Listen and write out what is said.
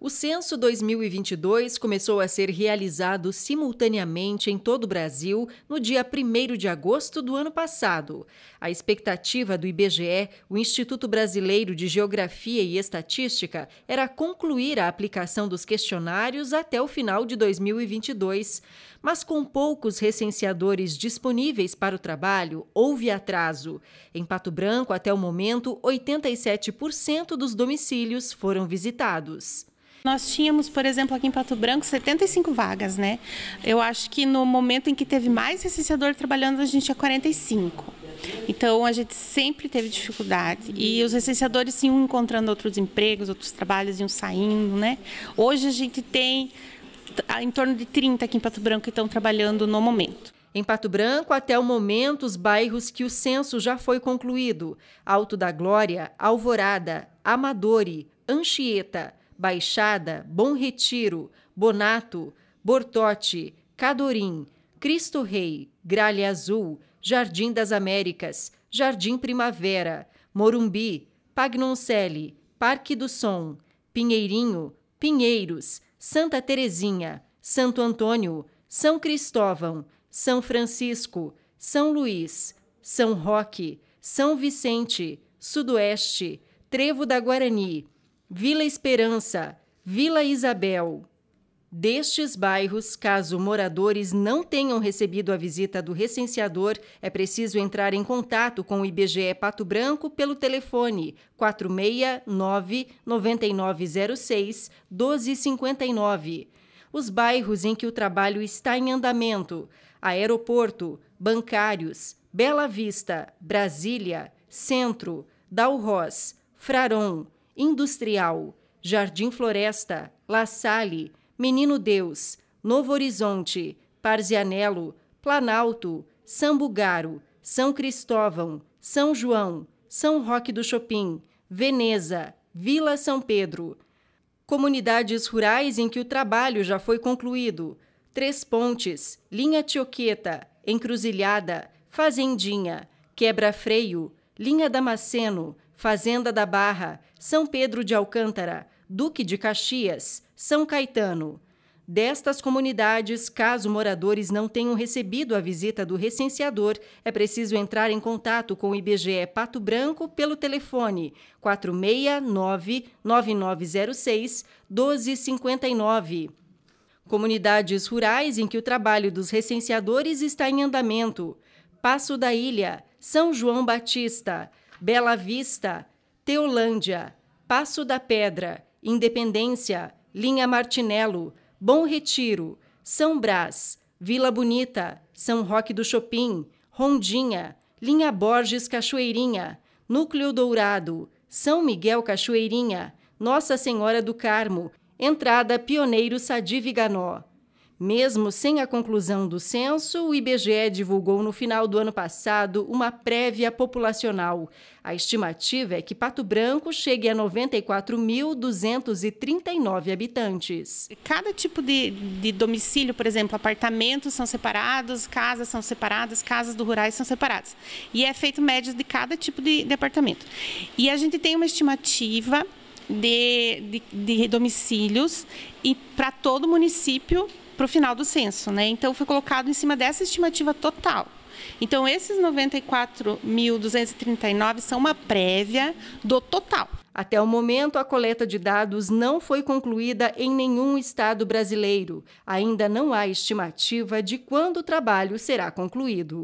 O censo 2022 começou a ser realizado simultaneamente em todo o Brasil no dia 1 de agosto do ano passado. A expectativa do IBGE, o Instituto Brasileiro de Geografia e Estatística, era concluir a aplicação dos questionários até o final de 2022. Mas com poucos recenseadores disponíveis para o trabalho, houve atraso. Em Pato Branco, até o momento, 87% dos domicílios foram visitados. Nós tínhamos, por exemplo, aqui em Pato Branco, 75 vagas, né? Eu acho que no momento em que teve mais recenseador trabalhando, a gente é tinha 45. Então, a gente sempre teve dificuldade. E os recenseadores iam encontrando outros empregos, outros trabalhos, iam saindo, né? Hoje a gente tem tá, em torno de 30 aqui em Pato Branco que estão trabalhando no momento. Em Pato Branco, até o momento, os bairros que o censo já foi concluído: Alto da Glória, Alvorada, Amadori, Anchieta, Baixada, Bom Retiro, Bonato, Bortote, Cadorim, Cristo Rei, Gralha Azul, Jardim das Américas, Jardim Primavera, Morumbi, Pagnoncelli, Parque do Som, Pinheirinho, Pinheiros, Santa Terezinha, Santo Antônio, São Cristóvão, São Francisco, São Luís, São Roque, São Vicente, Sudoeste, Trevo da Guarani, Vila Esperança, Vila Isabel. Destes bairros, caso moradores não tenham recebido a visita do recenseador, é preciso entrar em contato com o IBGE Pato Branco pelo telefone 469 9906 1259. Os bairros em que o trabalho está em andamento: Aeroporto, Bancários, Bela Vista, Brasília, Centro, Dalroz, Fraron, Industrial, Jardim Floresta, La Salle, Menino Deus, Novo Horizonte, Parzianelo, Planalto, Sambugaro, São Cristóvão, São João, São Roque do Chopin, Veneza, Vila São Pedro. Comunidades rurais em que o trabalho já foi concluído: Três Pontes, Linha Tioqueta, Encruzilhada, Fazendinha, Quebra-Freio, Linha Damasceno, Fazenda da Barra, São Pedro de Alcântara, Duque de Caxias, São Caetano. Destas comunidades, caso moradores não tenham recebido a visita do recenseador, é preciso entrar em contato com o IBGE Pato Branco pelo telefone 469-9906 1259. Comunidades rurais em que o trabalho dos recenseadores está em andamento: Passo da Ilha, São João Batista, Bela Vista, Teolândia, Passo da Pedra, Independência, Linha Martinello, Bom Retiro, São Brás, Vila Bonita, São Roque do Chopin, Rondinha, Linha Borges Cachoeirinha, Núcleo Dourado, São Miguel Cachoeirinha, Nossa Senhora do Carmo, Entrada Pioneiro Sadi Viganó. Mesmo sem a conclusão do censo, o IBGE divulgou no final do ano passado uma prévia populacional. A estimativa é que Pato Branco chegue a 94.239 habitantes. Cada tipo de, de, domicílio, por exemplo, apartamentos são separados, casas são separadas, casas do rurais são separadas. E é feito média de cada tipo de, de apartamento. E a gente tem uma estimativa de, de, de domicílios e para todo o município para o final do censo. Né? Então, foi colocado em cima dessa estimativa total. Então, esses 94.239 são uma prévia do total. Até o momento, a coleta de dados não foi concluída em nenhum estado brasileiro. Ainda não há estimativa de quando o trabalho será concluído.